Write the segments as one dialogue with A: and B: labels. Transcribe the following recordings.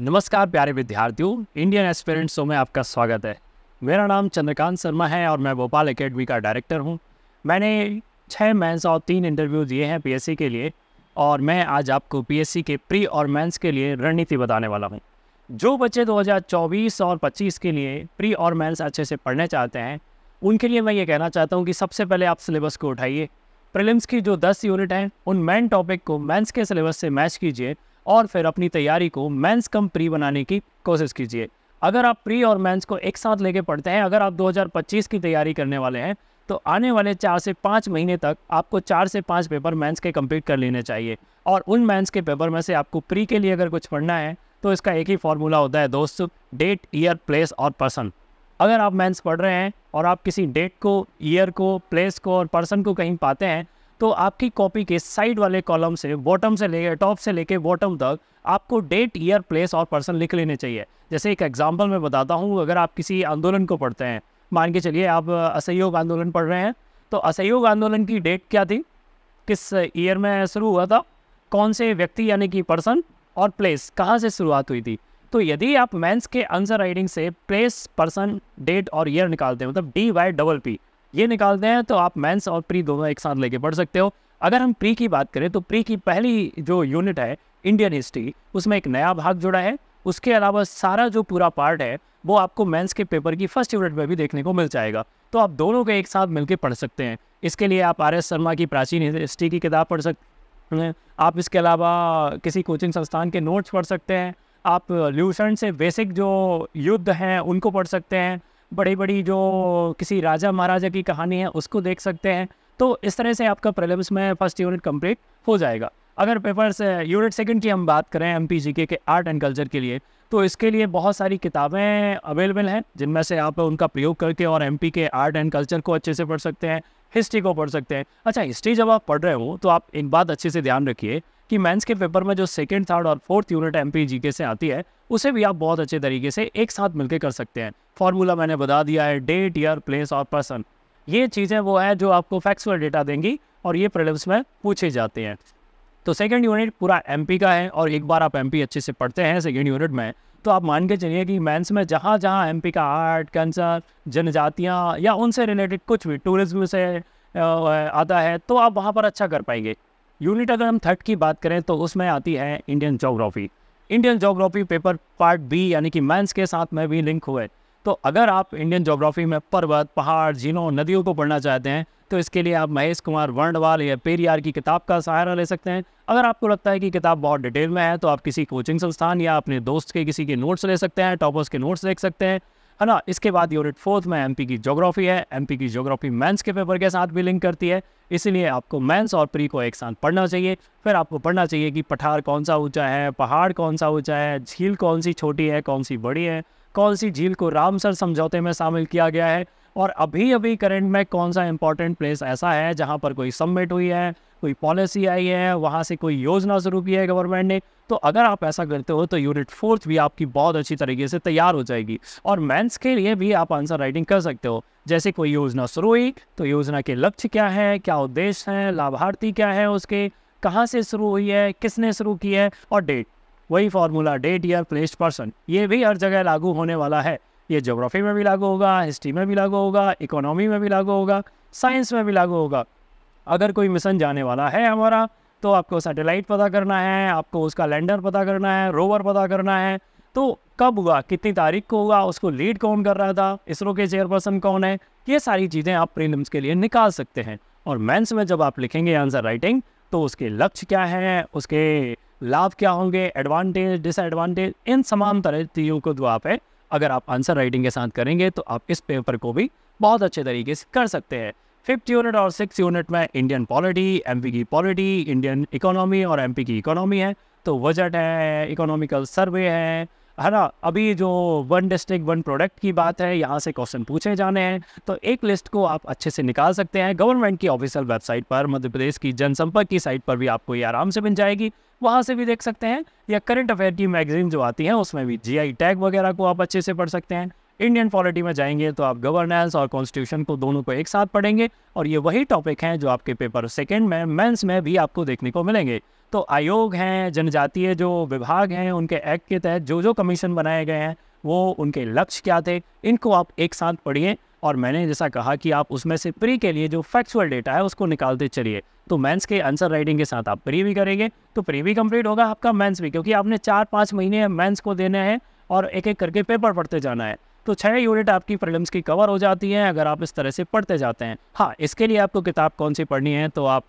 A: नमस्कार प्यारे विद्यार्थियों इंडियन एस्पेरेंट शो में आपका स्वागत है मेरा नाम चंद्रकांत शर्मा है और मैं भोपाल एकेडमी का डायरेक्टर हूं। मैंने छः मेंस और तीन इंटरव्यू दिए हैं पीएससी के लिए और मैं आज आपको पीएससी के प्री और मेंस के लिए रणनीति बताने वाला हूं। जो बच्चे 2024 और 25 के लिए प्री और मैंस अच्छे से पढ़ने चाहते हैं उनके लिए मैं ये कहना चाहता हूँ कि सबसे पहले आप सिलेबस को उठाइए प्रिलिम्स की जो दस यूनिट हैं उन मेन टॉपिक को मेंस के सिलेबस से मैच कीजिए और फिर अपनी तैयारी को मेंस कम प्री बनाने की कोशिश कीजिए अगर आप प्री और मेंस को एक साथ लेके पढ़ते हैं अगर आप 2025 की तैयारी करने वाले हैं तो आने वाले चार से पाँच महीने तक आपको चार से पाँच पेपर मेंस के कंप्लीट कर लेने चाहिए और उन मेंस के पेपर में से आपको प्री के लिए अगर कुछ पढ़ना है तो इसका एक ही फार्मूला होता है दोस्त डेट ईयर प्लेस और पर्सन अगर आप मेंस पढ़ रहे हैं और आप किसी डेट को ईयर को प्लेस को और पर्सन को कहीं पाते हैं तो आपकी कॉपी के साइड वाले कॉलम से बॉटम से लेकर टॉप से लेकर बॉटम तक आपको डेट ईयर प्लेस और पर्सन लिख लेने चाहिए जैसे एक एग्जाम्पल मैं बताता हूँ अगर आप किसी आंदोलन को पढ़ते हैं मान के चलिए आप असहयोग आंदोलन पढ़ रहे हैं तो असहयोग आंदोलन की डेट क्या थी किस ईयर में शुरू हुआ था कौन से व्यक्ति यानी कि पर्सन और प्लेस कहाँ से शुरुआत हुई थी तो यदि आप मेंस के आंसर राइटिंग से प्लेस पर्सन डेट और ईयर निकालते हैं मतलब डी वाई डबल पी ये निकालते हैं तो आप मेंस और प्री दोनों एक साथ लेके पढ़ सकते हो अगर हम प्री की बात करें तो प्री की पहली जो यूनिट है इंडियन हिस्ट्री उसमें एक नया भाग जुड़ा है उसके अलावा सारा जो पूरा पार्ट है वो आपको मेंस के पेपर की फर्स्ट यूनिट में भी देखने को मिल जाएगा तो आप दोनों को एक साथ मिलकर पढ़ सकते हैं इसके लिए आप आर एस शर्मा की प्राचीन हिस्ट्री की किताब पढ़ सकते हैं आप इसके अलावा किसी कोचिंग संस्थान के नोट्स पढ़ सकते हैं आप ल्यूसन से बेसिक जो युद्ध हैं उनको पढ़ सकते हैं बड़ी बड़ी जो किसी राजा महाराजा की कहानी है उसको देख सकते हैं तो इस तरह से आपका प्रलिम्स में फर्स्ट यूनिट कंप्लीट हो जाएगा अगर पेपर्स यूनिट सेकंड की हम बात करें एम पी के आर्ट एंड कल्चर के लिए तो इसके लिए बहुत सारी किताबें अवेलेबल हैं जिनमें से आप उनका प्रयोग करके और एम के आर्ट एंड कल्चर को अच्छे से पढ़ सकते हैं हिस्ट्री को पढ़ सकते हैं अच्छा हिस्ट्री जब आप पढ़ रहे हो तो आप एक बात अच्छे से ध्यान रखिए कि मेंस के पेपर में जो सेकंड थर्ड और फोर्थ यूनिट एम पी से आती है उसे भी आप बहुत अच्छे तरीके से एक साथ मिलकर कर सकते हैं फार्मूला मैंने बता दिया है डेट ईयर प्लेस और पर्सन ये चीज़ें वो है जो आपको फैक्चुअल डेटा देंगी और ये प्रलिप्स में पूछे जाते हैं तो सेकेंड यूनिट पूरा एम का है और एक बार आप एम अच्छे से पढ़ते हैं सेकेंड यूनिट में तो आप मान के चलिए कि मैंस में जहाँ जहाँ एम का आर्ट कैंसर जनजातियाँ या उनसे रिलेटेड कुछ भी टूरिज्म से आता है तो आप वहाँ पर अच्छा कर पाएंगे यूनिट अगर हम थर्ड की बात करें तो उसमें आती है Indian geography Indian geography paper part B यानी कि मैंस के साथ में भी लिंक हुए तो अगर आप इंडियन जोग्राफी में पर्वत पहाड़ झीलों नदियों को पढ़ना चाहते हैं तो इसके लिए आप महेश कुमार वर्णवाल या पेरियार की किताब का सहारा ले सकते हैं अगर आपको लगता है कि किताब बहुत डिटेल में है तो आप किसी कोचिंग संस्थान या अपने दोस्त के किसी के नोट्स ले सकते हैं टॉपर्स के नोट्स देख सकते हैं है ना इसके बाद यूनिट फोर्थ में एमपी की जोग्राफी है एमपी की जोग्राफी मेंस के पेपर के साथ भी लिंक करती है इसीलिए आपको मेंस और प्री को एक साथ पढ़ना चाहिए फिर आपको पढ़ना चाहिए कि पठार कौन सा ऊंचा है पहाड़ कौन सा ऊंचा है झील कौन सी छोटी है कौन सी बड़ी है कौन सी झील को रामसर समझौते में शामिल किया गया है और अभी अभी करंट में कौन सा इंपॉर्टेंट प्लेस ऐसा है जहां पर कोई सबमिट हुई है कोई पॉलिसी आई है वहां से कोई योजना शुरू की है गवर्नमेंट ने तो अगर आप ऐसा करते हो तो यूनिट फोर्थ भी आपकी बहुत अच्छी तरीके से तैयार हो जाएगी और मेंस के लिए भी आप आंसर राइटिंग कर सकते हो जैसे कोई योजना शुरू हुई तो योजना के लक्ष्य क्या है क्या उद्देश्य हैं लाभार्थी क्या है उसके कहाँ से शुरू हुई है किसने शुरू की है और डेट वही formula date year placed person ये भी हर जगह लागू होने वाला है ये जोग्राफी में भी लागू होगा हिस्ट्री में भी लागू होगा इकोनॉमी में भी लागू होगा साइंस में भी लागू होगा अगर कोई मिशन जाने वाला है हमारा तो आपको सैटेलाइट पता करना है आपको उसका लैंडर पता करना है रोवर पता करना है तो कब हुआ कितनी तारीख को हुआ उसको लीड कौन कर रहा था इसरो के चेयरपर्सन कौन है ये सारी चीज़ें आप प्रीलिम्स के लिए निकाल सकते हैं और मेंस में जब आप लिखेंगे आंसर राइटिंग तो उसके लक्ष्य क्या है उसके लाभ क्या होंगे एडवांटेज डिसएडवांटेज इन तमाम तरह चीज़ों को जो आप है अगर आप आंसर राइटिंग के साथ करेंगे तो आप इस पेपर को भी बहुत अच्छे तरीके से कर सकते हैं फिफ्थ यूनिट और सिक्स यूनिट में इंडियन पॉलिटी एम की पॉलिटी इंडियन इकोनॉमी और एम की इकोनॉमी है तो बजट है इकोनॉमिकल सर्वे है है ना अभी जो वन डिस्ट्रिक्ट वन प्रोडक्ट की बात है यहाँ से क्वेश्चन पूछे जाने हैं तो एक लिस्ट को आप अच्छे से निकाल सकते हैं गवर्नमेंट की ऑफिशियल वेबसाइट पर मध्य प्रदेश की जनसंपर्क की साइट पर भी आपको ये आराम से मिल जाएगी वहाँ से भी देख सकते हैं या करंट अफेयर की मैगजीन जो आती है उसमें भी जी टैग वगैरह को आप अच्छे से पढ़ सकते हैं इंडियन पॉलिटी में जाएंगे तो आप गवर्नेंस और कॉन्स्टिट्यूशन को दोनों को एक साथ पढ़ेंगे और ये वही टॉपिक हैं जो आपके पेपर सेकेंड में मेंस में भी आपको देखने को मिलेंगे तो आयोग हैं जनजातीय जो विभाग हैं उनके एक्ट के तहत जो जो कमीशन बनाए गए हैं वो उनके लक्ष्य क्या थे इनको आप एक साथ पढ़िए और मैंने जैसा कहा कि आप उसमें से प्री के लिए जो फैक्चुअल डेटा है उसको निकालते चलिए तो मेंस के आंसर राइटिंग के साथ आप प्री भी करेंगे तो प्री भी कंप्लीट होगा आपका मेंस भी क्योंकि आपने चार पाँच महीने मेंस को देने हैं और एक एक करके पेपर पढ़ते जाना है तो छः यूनिट आपकी प्रॉब्लम्स की कवर हो जाती हैं अगर आप इस तरह से पढ़ते जाते हैं हाँ इसके लिए आपको किताब कौन सी पढ़नी है तो आप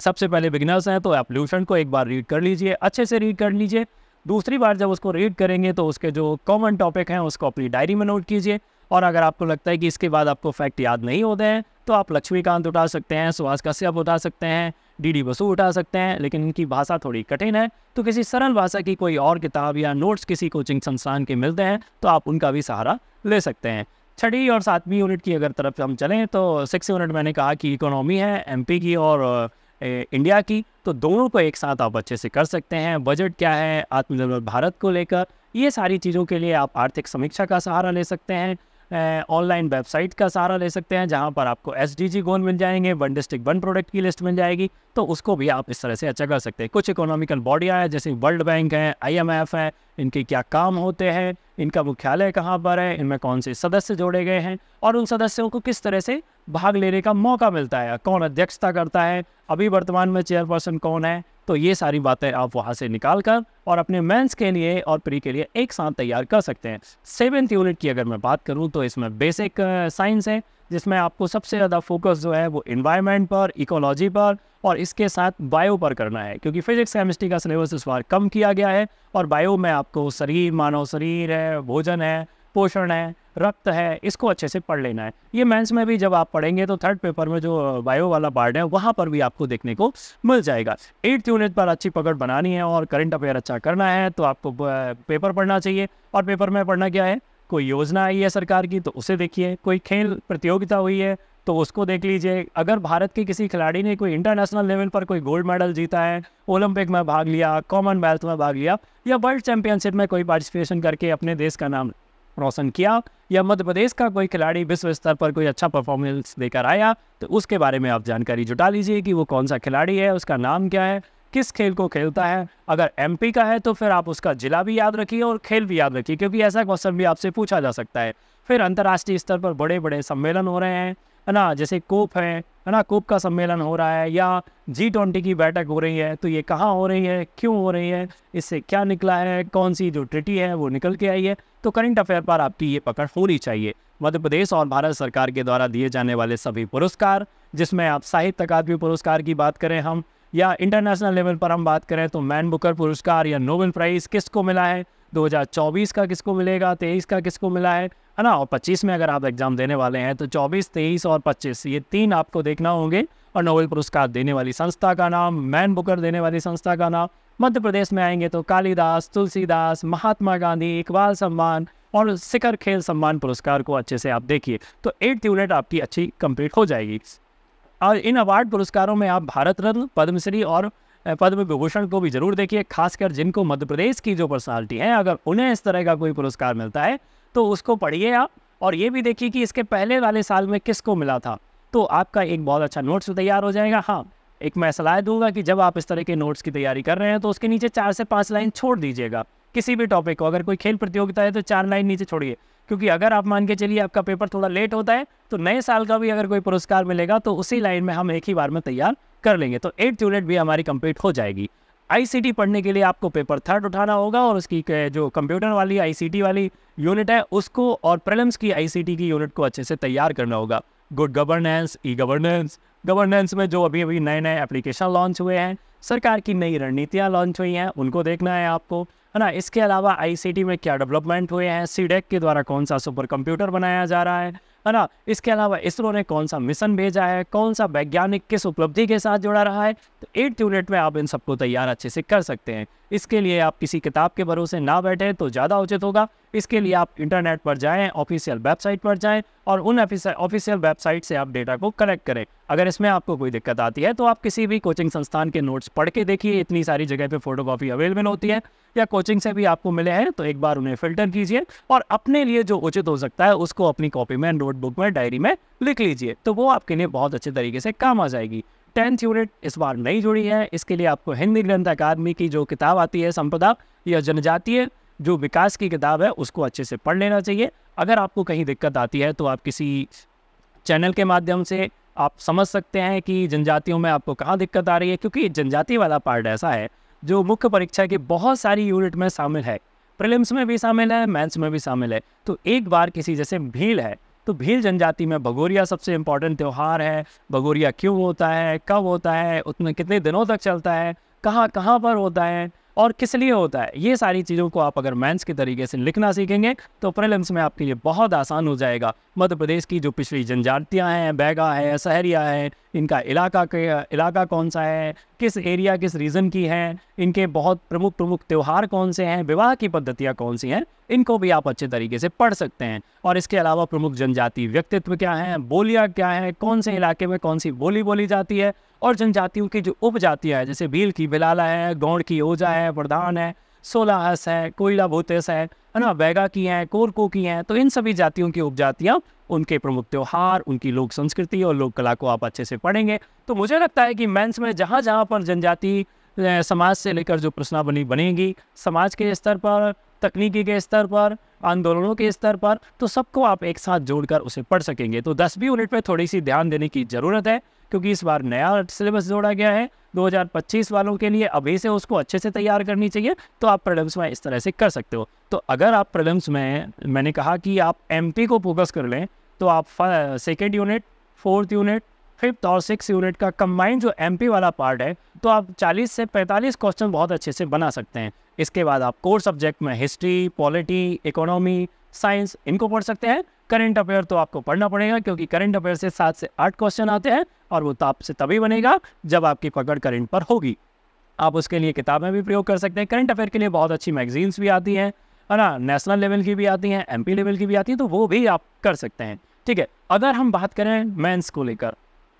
A: सबसे पहले बिगनर्स हैं तो एप्ल्यूशन को एक बार रीड कर लीजिए अच्छे से रीड कर लीजिए दूसरी बार जब उसको रीड करेंगे तो उसके जो कॉमन टॉपिक हैं उसको अपनी डायरी में नोट कीजिए और अगर आपको लगता है कि इसके बाद आपको फैक्ट याद नहीं होते हैं तो आप लक्ष्मीकांत उठा सकते हैं सुहास कश्यप उठा सकते हैं डी डी बसु उठा सकते हैं लेकिन इनकी भाषा थोड़ी कठिन है तो किसी सरल भाषा की कोई और किताब या नोट्स किसी कोचिंग संस्थान के मिलते हैं तो आप उनका भी सहारा ले सकते हैं छठी और सातवीं यूनिट की अगर तरफ हम चलें तो सिक्स यूनिट मैंने कहा कि इकोनॉमी है एम की और इंडिया की तो दोनों को एक साथ आप अच्छे से कर सकते हैं बजट क्या है आत्मनिर्भर भारत को लेकर ये सारी चीज़ों के लिए आप आर्थिक समीक्षा का सहारा ले सकते हैं ऑनलाइन वेबसाइट का सहारा ले सकते हैं जहाँ पर आपको एस डी जी गोल मिल जाएंगे वन डिस्ट्रिक्ट वन प्रोडक्ट की लिस्ट मिल जाएगी तो उसको भी आप इस तरह से अच्छा कर सकते हैं कुछ इकोनॉमिकल बॉडियाँ हैं जैसे वर्ल्ड बैंक है आईएमएफ है इनके क्या काम होते हैं इनका मुख्यालय कहाँ पर है इनमें कौन से सदस्य जोड़े गए हैं और उन सदस्यों को किस तरह से भाग लेने का मौका मिलता है कौन अध्यक्षता करता है अभी वर्तमान में चेयरपर्सन कौन है तो ये सारी बातें आप वहाँ से निकाल कर और अपने मेंस के लिए और प्री के लिए एक साथ तैयार कर सकते हैं सेवेंथ यूनिट की अगर मैं बात करूँ तो इसमें बेसिक साइंस है जिसमें आपको सबसे ज़्यादा फोकस जो है वो इन्वायरमेंट पर इकोलॉजी पर और इसके साथ बायो पर करना है क्योंकि फिजिक्स केमिस्ट्री का सिलेबस इस बार कम किया गया है और बायो में आपको शरीर मानव शरीर है भोजन है पोषण है रक्त है इसको अच्छे से पढ़ लेना है ये मेंस में भी जब आप पढ़ेंगे तो थर्ड पेपर में जो बायो वाला पार्ट है वहाँ पर भी आपको देखने को मिल जाएगा एट्थ यूनिट पर अच्छी पकड़ बनानी है और करंट अफेयर अच्छा करना है तो आपको पेपर पढ़ना चाहिए और पेपर में पढ़ना क्या है कोई योजना आई है सरकार की तो उसे देखिए कोई खेल प्रतियोगिता हुई है तो उसको देख लीजिए अगर भारत के किसी खिलाड़ी ने कोई इंटरनेशनल लेवल पर कोई गोल्ड मेडल जीता है ओलंपिक में भाग लिया कॉमनवेल्थ में भाग लिया या वर्ल्ड चैंपियनशिप में कोई पार्टिसिपेशन करके अपने देश का नाम रोशन किया या मध्य प्रदेश का कोई खिलाड़ी विश्व स्तर पर कोई अच्छा परफॉर्मेंस देकर आया तो उसके बारे में आप जानकारी जुटा लीजिए कि वो कौन सा खिलाड़ी है उसका नाम क्या है किस खेल को खेलता है अगर एमपी का है तो फिर आप उसका जिला भी याद रखिए और खेल भी याद रखिए क्योंकि ऐसा क्वेश्चन भी आपसे पूछा जा सकता है फिर अंतर्राष्ट्रीय स्तर पर बड़े बड़े सम्मेलन हो रहे हैं है ना जैसे कोप है है ना कोप का सम्मेलन हो रहा है या जी ट्वेंटी की बैठक हो रही है तो ये कहाँ हो रही है क्यों हो रही है इससे क्या निकला है कौन सी जो ट्रिटी है वो निकल के आई है तो करंट अफेयर पर आपकी ये पकड़ होनी चाहिए मध्य प्रदेश और भारत सरकार के द्वारा दिए जाने वाले सभी पुरस्कार जिसमें आप साहित्य अकादमी पुरस्कार की बात करें हम या इंटरनेशनल लेवल पर हम बात करें तो मैन बुकर पुरस्कार या नोबेल प्राइज़ किसको मिला है 2024 का किसको मिलेगा 23 का किसको मिला है है ना और 25 में अगर आप एग्ज़ाम देने वाले हैं तो 24, 23 और 25 ये तीन आपको देखना होंगे और नोबेल पुरस्कार देने वाली संस्था का नाम मैन बुकर देने वाली संस्था का नाम मध्य प्रदेश में आएंगे तो कालीदास तुलसीदास महात्मा गांधी इकबाल सम्मान और शिखर खेल सम्मान पुरस्कार को अच्छे से आप देखिए तो एट्थ यूनिट आपकी अच्छी कंप्लीट हो जाएगी और इन अवार्ड पुरस्कारों में आप भारत रत्न पद्मश्री और पद्म विभूषण को भी जरूर देखिए खासकर जिनको मध्य प्रदेश की जो पर्सनालिटी है अगर उन्हें इस तरह का कोई पुरस्कार मिलता है तो उसको पढ़िए आप और ये भी देखिए कि इसके पहले वाले साल में किसको मिला था तो आपका एक बहुत अच्छा नोट्स तैयार हो जाएगा हाँ एक मैं सलाह दूंगा कि जब आप इस तरह के नोट्स की तैयारी कर रहे हैं तो उसके नीचे चार से पाँच लाइन छोड़ दीजिएगा किसी भी टॉपिक को अगर कोई खेल प्रतियोगिता है तो चार लाइन नीचे छोड़िए क्योंकि अगर आप मान के चलिए आपका पेपर थोड़ा लेट होता है तो नए साल का भी अगर कोई पुरस्कार मिलेगा तो उसी लाइन में हम एक ही बार में तैयार कर लेंगे तो एट यूनिट भी हमारी कंप्लीट हो जाएगी आईसीटी पढ़ने के लिए आपको पेपर थर्ड उठाना होगा और उसकी जो कंप्यूटर वाली आईसीटी वाली यूनिट है उसको और प्रलम्स की आईसीटी की यूनिट को अच्छे से तैयार करना होगा good governance e governance governance में जो अभी अभी नए नए एप्लीकेशन लॉन्च हुए हैं सरकार की नई रणनीतियाँ लॉन्च हुई हैं उनको देखना है आपको है ना इसके अलावा आईसीटी में क्या डेवलपमेंट हुए हैं सीडेक e के द्वारा कौन सा सुपर कंप्यूटर बनाया जा रहा है है ना इसके अलावा इसरो ने कौन सा मिशन भेजा है कौन सा वैज्ञानिक किस उपलब्धि के साथ जुड़ा रहा है तो एट्थ यूनिट में आप इन सबको तैयार अच्छे से कर सकते हैं इसके लिए आप किसी किताब के भरोसे ना बैठे तो ज़्यादा उचित होगा इसके लिए आप इंटरनेट पर जाएँ ऑफिशियल वेबसाइट पर जाएँ और उन ऑफिशियल वेबसाइट से आप डेटा को कलेक्ट करें अगर इसमें आपको कोई दिक्कत आती है तो आप किसी भी कोचिंग संस्थान के नोट्स पढ़ के देखिए इतनी सारी जगह पे फोटोकॉपी अवेलेबल होती है या कोचिंग से भी आपको मिले हैं तो एक बार उन्हें फिल्टर कीजिए और अपने लिए जो उचित हो सकता है उसको अपनी कॉपी में नोटबुक में डायरी में लिख लीजिए तो वो आपके लिए बहुत अच्छे तरीके से काम आ जाएगी टेंथ यूनिट इस बार नहीं जुड़ी है इसके लिए आपको हिंदी ग्रंथ अकादमी की जो किताब आती है संपदा या जनजातीय जो विकास की किताब है उसको अच्छे से पढ़ लेना चाहिए अगर आपको कहीं दिक्कत आती है तो आप किसी चैनल के माध्यम से आप समझ सकते हैं कि जनजातियों में आपको कहाँ दिक्कत आ रही है क्योंकि जनजाति वाला पार्ट ऐसा है जो मुख्य परीक्षा के बहुत सारी यूनिट में शामिल है प्रिलिम्स में भी शामिल है मेंस में भी शामिल है तो एक बार किसी जैसे भील है तो भील जनजाति में भगोरिया सबसे इम्पॉर्टेंट त्यौहार है भगोरिया क्यों होता है कब होता है उतने कितने दिनों तक चलता है कहाँ कहाँ पर होता है और किस लिए होता है ये सारी चीज़ों को आप अगर मैंस के तरीके से लिखना सीखेंगे तो प्रिलिम्स में आपके लिए बहुत आसान हो जाएगा मध्य प्रदेश की जो पिछड़ी जनजातियाँ हैं बैगा है सहरिया है इनका इलाका इलाका कौन सा है किस एरिया किस रीजन की है इनके बहुत प्रमुख प्रमुख त्यौहार कौन से हैं विवाह की पद्धतियाँ कौन सी हैं इनको भी आप अच्छे तरीके से पढ़ सकते हैं और इसके अलावा प्रमुख जनजाति व्यक्तित्व क्या है बोलियाँ क्या है कौन से इलाके में कौन सी बोली बोली जाती है और जनजातियों की जो उपजातियाँ हैं जैसे भील की बिलाला है गौड़ की ओझा है प्रधान है सोला एस है कोयला भूतेस है है ना बैगा की हैं कोरको की हैं तो इन सभी जातियों की उपजातियाँ उनके प्रमुख त्यौहार उनकी लोक संस्कृति और लोक कला को आप अच्छे से पढ़ेंगे तो मुझे लगता है कि मेंस में जहाँ जहाँ पर जनजाति समाज से लेकर जो प्रश्नावली बनेगी समाज के स्तर पर तकनीकी के स्तर पर आंदोलनों के स्तर पर तो सबको आप एक साथ जोड़कर उसे पढ़ सकेंगे तो दसवीं यूनिट पर थोड़ी सी ध्यान देने की ज़रूरत है क्योंकि इस बार नया सिलेबस जोड़ा गया है 2025 वालों के लिए अभी से उसको अच्छे से तैयार करनी चाहिए तो आप प्रलम्स में इस तरह से कर सकते हो तो अगर आप प्रलम्स में मैंने कहा कि आप एमपी को फोकस कर लें तो आप second unit fourth unit fifth और सिक्स यूनिट का कम्बाइंड जो एम वाला पार्ट है तो आप 40 से 45 क्वेश्चन बहुत अच्छे से बना सकते हैं इसके बाद आप कोर सब्जेक्ट में हिस्ट्री पॉलिटी इकोनॉमी साइंस इनको पढ़ सकते हैं करंट अफेयर तो आपको पढ़ना पड़ेगा क्योंकि करंट अफेयर से सात से आठ क्वेश्चन आते हैं और वो ताप से तभी बनेगा जब आपकी पकड़ करंट पर होगी आप उसके लिए किताबें भी प्रयोग कर सकते हैं करंट अफेयर के लिए बहुत अच्छी मैगजीन्स भी आती हैं है ना नेशनल लेवल की भी आती हैं एमपी लेवल की भी आती हैं तो वो भी आप कर सकते हैं ठीक है अगर हम बात करें मेंस को लेकर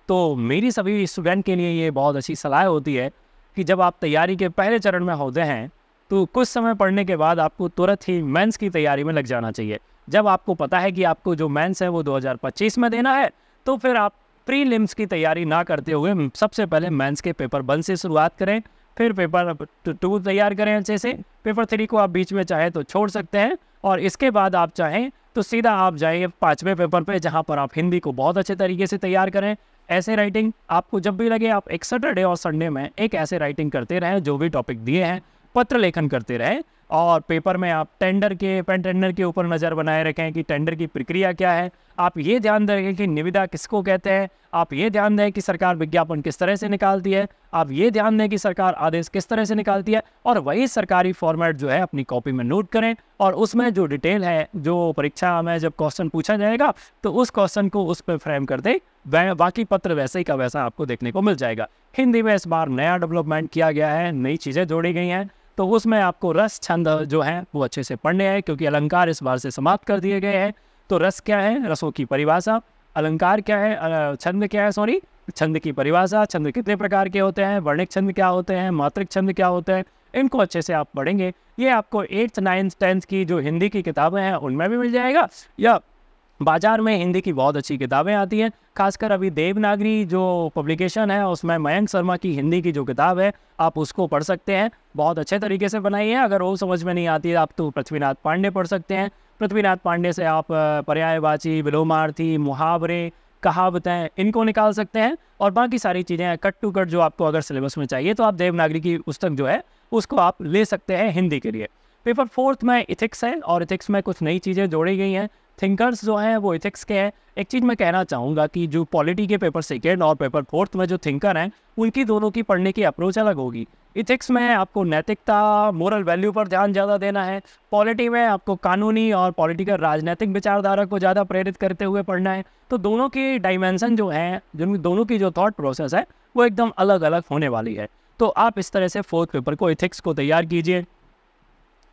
A: तो मेरी सभी स्टूडेंट के लिए ये बहुत अच्छी सलाह होती है कि जब आप तैयारी के पहले चरण में होते हैं तो कुछ समय पढ़ने के बाद आपको तुरंत ही मेंस की तैयारी में लग जाना चाहिए जब आपको पता है कि आपको जो मेंस है वो 2025 में देना है तो फिर आप प्री लिम्स की तैयारी ना करते हुए सबसे पहले मेंस के पेपर वन से शुरुआत करें फिर पेपर टू तैयार करें अच्छे से पेपर थ्री को आप बीच में चाहें तो छोड़ सकते हैं और इसके बाद आप चाहें तो सीधा आप जाइए पाँचवें पेपर पे जहाँ पर आप हिंदी को बहुत अच्छे तरीके से तैयार करें ऐसे राइटिंग आपको जब भी लगे आप एक सैटरडे और संडे में एक ऐसे राइटिंग करते रहें जो भी टॉपिक दिए हैं पत्र लेखन करते रहें और पेपर में आप टेंडर के पेन टेंडर के ऊपर नज़र बनाए रखें कि टेंडर की प्रक्रिया क्या है आप ये ध्यान दें कि निविदा किसको कहते हैं आप ये ध्यान दें कि सरकार विज्ञापन किस तरह से निकालती है आप ये ध्यान दें कि सरकार आदेश किस तरह से निकालती है और वही सरकारी फॉर्मेट जो है अपनी कॉपी में नोट करें और उसमें जो डिटेल है जो परीक्षा में जब क्वेश्चन पूछा जाएगा तो उस क्वेश्चन को उस पर फ्रेम कर दें वह बाकी पत्र वैसे ही का वैसा आपको देखने को मिल जाएगा हिंदी में इस बार नया डेवलपमेंट किया गया है नई चीज़ें जोड़ी गई हैं तो उसमें आपको रस छंद जो है वो अच्छे से पढ़ने हैं क्योंकि अलंकार इस बार से समाप्त कर दिए गए हैं तो रस क्या है रसों की परिभाषा अलंकार क्या है छंद क्या है सॉरी छंद की परिभाषा छंद कितने प्रकार के होते हैं वर्णिक छंद क्या होते हैं मात्रिक छंद क्या होते हैं इनको अच्छे से आप पढ़ेंगे ये आपको एट्थ नाइन्थ टेंथ की जो हिंदी की किताबें हैं उनमें भी मिल जाएगा या बाजार में हिंदी की बहुत अच्छी किताबें आती हैं खासकर अभी देवनागरी जो पब्लिकेशन है उसमें मयंक शर्मा की हिंदी की जो किताब है आप उसको पढ़ सकते हैं बहुत अच्छे तरीके से बनाई है अगर वो समझ में नहीं आती है आप तो पृथ्वीनाथ पांडे पढ़ सकते हैं पृथ्वीनाथ पांडे से आप पर्यायवाची विलोमार्थी मुहावरे कहावतें इनको निकाल सकते हैं और बाकी सारी चीज़ें कट टू कट जो आपको अगर सिलेबस में चाहिए तो आप देवनागरी की पुस्तक जो है उसको आप ले सकते हैं हिंदी के लिए पेपर फोर्थ में इथिक्स है और इथिक्स में कुछ नई चीज़ें जोड़ी गई हैं थिंकर्स जो हैं वो इथिक्स के हैं एक चीज़ मैं कहना चाहूँगा कि जो पॉलिटी के पेपर सेकेंड और पेपर फोर्थ में जो थिंकर हैं उनकी दोनों की पढ़ने की अप्रोच अलग होगी इथिक्स में आपको नैतिकता मोरल वैल्यू पर ध्यान ज़्यादा देना है पॉलिटी में आपको कानूनी और पॉलिटिकल राजनीतिक विचारधारा को ज़्यादा प्रेरित करते हुए पढ़ना है तो दोनों की डायमेंशन जो है जिन दोनों की जो थाट प्रोसेस है वो एकदम अलग अलग होने वाली है तो आप इस तरह से फोर्थ पेपर को इथिक्स को तैयार कीजिए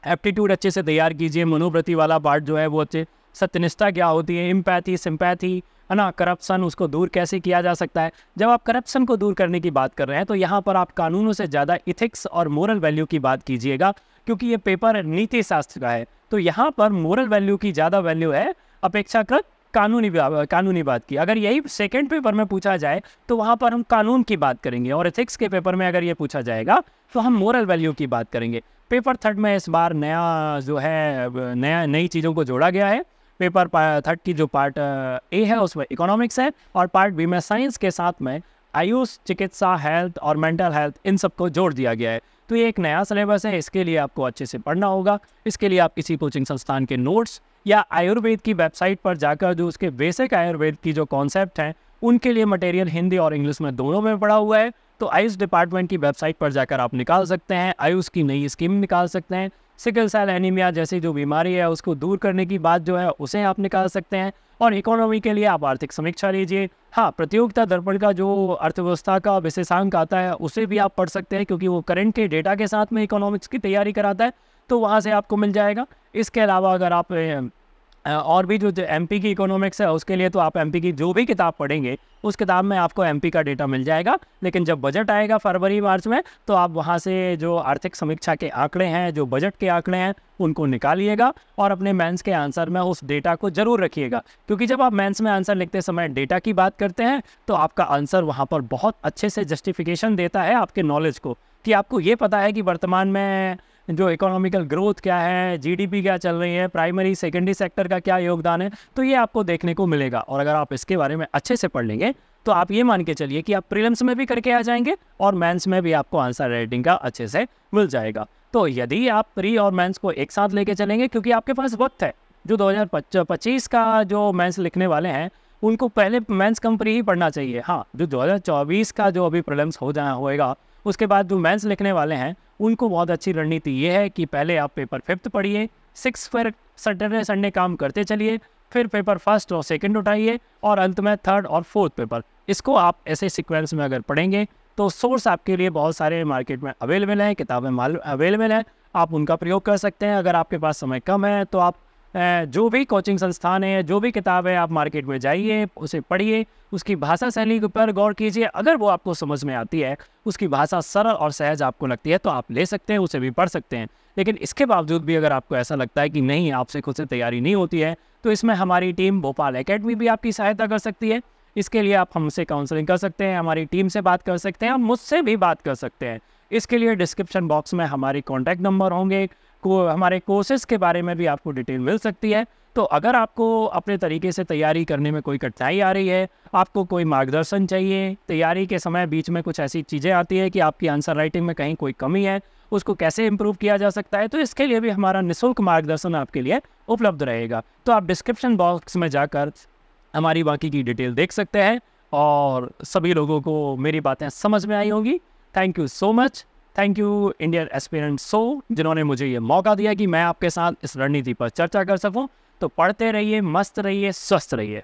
A: एप्टीट्यूड अच्छे से तैयार कीजिए मनोवृत्ति वाला पार्ट जो है वो अच्छे सत्यनिष्ठा क्या होती है इम्पैथी सिंपैथी है ना करप्शन उसको दूर कैसे किया जा सकता है जब आप करप्शन को दूर करने की बात कर रहे हैं तो यहाँ पर आप कानूनों से ज़्यादा इथिक्स और मोरल वैल्यू की बात कीजिएगा क्योंकि ये पेपर नीति शास्त्र का है तो यहाँ पर मोरल वैल्यू की ज़्यादा वैल्यू है अपेक्षाकृत कानूनी कानूनी बात की अगर यही सेकेंड पेपर में पूछा जाए तो वहाँ पर हम कानून की बात करेंगे और एथिक्स के पेपर में अगर ये पूछा जाएगा तो हम मोरल वैल्यू की बात करेंगे पेपर थर्ड में इस बार नया जो है नया नई चीज़ों को जोड़ा गया है पेपर थर्ड की जो पार्ट ए है उसमें इकोनॉमिक्स है और पार्ट बी में साइंस के साथ में आयुष चिकित्सा हेल्थ और मेंटल हेल्थ इन सब को जोड़ दिया गया है तो ये एक नया सिलेबस है इसके लिए आपको अच्छे से पढ़ना होगा इसके लिए आप किसी कोचिंग संस्थान के नोट्स या आयुर्वेद की वेबसाइट पर जाकर जो उसके बेसिक आयुर्वेद की जो कॉन्सेप्ट हैं उनके लिए मटेरियल हिंदी और इंग्लिश में दोनों में पढ़ा हुआ है तो आयुष डिपार्टमेंट की वेबसाइट पर जाकर आप निकाल सकते हैं आयुष की नई स्कीम निकाल सकते हैं सिकल सेल एनीमिया जैसी जो बीमारी है उसको दूर करने की बात जो है उसे आप निकाल सकते हैं और इकोनॉमी के लिए आप आर्थिक समीक्षा लीजिए हाँ प्रतियोगिता दर्पण का जो अर्थव्यवस्था का विशेषांक आता है उसे भी आप पढ़ सकते हैं क्योंकि वो करंट के डेटा के साथ में इकोनॉमिक्स की तैयारी कराता है तो वहाँ से आपको मिल जाएगा इसके अलावा अगर आप और भी जो एम की इकोनॉमिक्स है उसके लिए तो आप एम की जो भी किताब पढ़ेंगे उस किताब में आपको एम का डेटा मिल जाएगा लेकिन जब बजट आएगा फरवरी मार्च में तो आप वहाँ से जो आर्थिक समीक्षा के आंकड़े हैं जो बजट के आंकड़े हैं उनको निकालिएगा और अपने मेंस के आंसर में उस डेटा को ज़रूर रखिएगा क्योंकि जब आप मेंस में आंसर लिखते समय डेटा की बात करते हैं तो आपका आंसर वहाँ पर बहुत अच्छे से जस्टिफिकेशन देता है आपके नॉलेज को कि आपको ये पता है कि वर्तमान में जो इकोनॉमिकल ग्रोथ क्या है जीडीपी क्या चल रही है प्राइमरी सेकेंडरी सेक्टर का क्या योगदान है तो ये आपको देखने को मिलेगा और अगर आप इसके बारे में अच्छे से पढ़ लेंगे तो आप ये मान के चलिए कि आप प्रीलिम्स में भी करके आ जाएंगे और मेंस में भी आपको आंसर राइटिंग का अच्छे से मिल जाएगा तो यदि आप प्री और मेंस को एक साथ लेके चलेंगे क्योंकि आपके पास वक्त है जो दो का जो मैंस लिखने वाले हैं उनको पहले मेंस कंपनी ही पढ़ना चाहिए हाँ जो 2024 का जो अभी प्रीलिम्स हो जाएगा होएगा उसके बाद जो मैंस लिखने वाले हैं उनको बहुत अच्छी रणनीति ये है कि पहले आप पेपर फिफ्थ पढ़िए सिक्स फिर सैटरडे संडे काम करते चलिए फिर पेपर फर्स्ट और सेकंड उठाइए और अंत में थर्ड और फोर्थ पेपर इसको आप ऐसे सिक्वेंस में अगर पढ़ेंगे तो सोर्स आपके लिए बहुत सारे मार्केट में अवेलेबल हैं किताबें अवेलेबल हैं आप उनका प्रयोग कर सकते हैं अगर आपके पास समय कम है तो आप जो भी कोचिंग संस्थान है जो भी किताब है आप मार्केट में जाइए उसे पढ़िए उसकी भाषा शैली पर गौर कीजिए अगर वो आपको समझ में आती है उसकी भाषा सरल और सहज आपको लगती है तो आप ले सकते हैं उसे भी पढ़ सकते हैं लेकिन इसके बावजूद भी अगर आपको ऐसा लगता है कि नहीं आपसे खुद से तैयारी नहीं होती है तो इसमें हमारी टीम भोपाल अकेडमी भी आपकी सहायता कर सकती है इसके लिए आप हमसे काउंसलिंग कर सकते हैं हमारी टीम से बात कर सकते हैं और मुझसे भी बात कर सकते हैं इसके लिए डिस्क्रिप्शन बॉक्स में हमारे कॉन्टैक्ट नंबर होंगे को हमारे कोर्सेज के बारे में भी आपको डिटेल मिल सकती है तो अगर आपको अपने तरीके से तैयारी करने में कोई कठिनाई आ रही है आपको कोई मार्गदर्शन चाहिए तैयारी के समय बीच में कुछ ऐसी चीज़ें आती है कि आपकी आंसर राइटिंग में कहीं कोई कमी है उसको कैसे इम्प्रूव किया जा सकता है तो इसके लिए भी हमारा निःशुल्क मार्गदर्शन आपके लिए उपलब्ध रहेगा तो आप डिस्क्रिप्शन बॉक्स में जाकर हमारी बाकी की डिटेल देख सकते हैं और सभी लोगों को मेरी बातें समझ में आई होंगी thank you so much thank you Indian experience so जिन्होंने मुझे ये मौका दिया कि मैं आपके साथ इस रणनीति पर चर्चा कर सकूँ तो पढ़ते रहिए मस्त रहिए स्वस्थ रहिए